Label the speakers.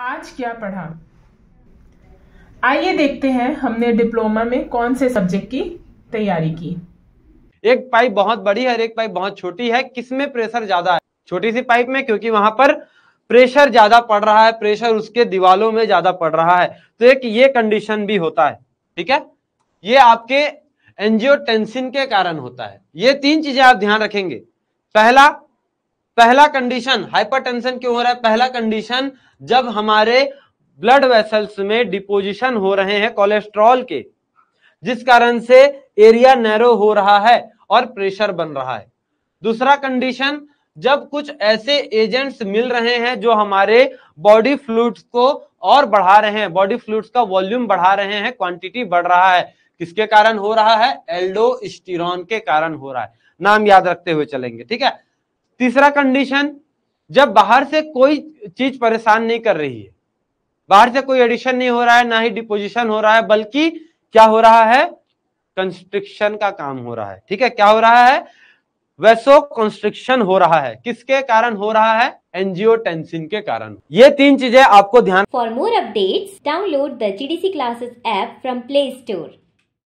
Speaker 1: आज क्या पढ़ा आइए देखते हैं हमने डिप्लोमा में कौन से सब्जेक्ट की तैयारी की
Speaker 2: एक पाइप बहुत बड़ी है और एक पाइप बहुत छोटी है किसमें प्रेशर ज्यादा है छोटी सी पाइप में क्योंकि वहां पर प्रेशर ज्यादा पड़ रहा है प्रेशर उसके दीवालों में ज्यादा पड़ रहा है तो एक ये कंडीशन भी होता है ठीक है ये आपके एंजियोटेंसिन के कारण होता है ये तीन चीजें आप ध्यान रखेंगे पहला पहला कंडीशन हाइपरटेंशन क्यों हो रहा है पहला कंडीशन जब हमारे ब्लड वेसल्स में डिपोजिशन हो रहे हैं कोलेस्ट्रॉल के जिस कारण से एरिया नैरो हो रहा है और प्रेशर बन रहा है दूसरा कंडीशन जब कुछ ऐसे एजेंट्स मिल रहे हैं जो हमारे बॉडी फ्लूड्स को और बढ़ा रहे हैं बॉडी फ्लूड्स का वॉल्यूम बढ़ा रहे हैं क्वांटिटी बढ़ रहा है किसके कारण हो रहा है एल्डो के कारण हो रहा है नाम याद रखते हुए चलेंगे ठीक है तीसरा कंडीशन जब बाहर से कोई चीज परेशान नहीं कर रही है बाहर से कोई एडिशन नहीं हो रहा है ना ही डिपोजिशन हो रहा है बल्कि क्या हो रहा है कंस्ट्रिक्शन का काम हो रहा है ठीक है क्या हो रहा है वैसो कंस्ट्रिक्शन हो रहा है किसके कारण हो रहा है एनजीओ टेंसिन के कारण ये तीन चीजें आपको ध्यान for
Speaker 1: more update download the GDC classes app from play store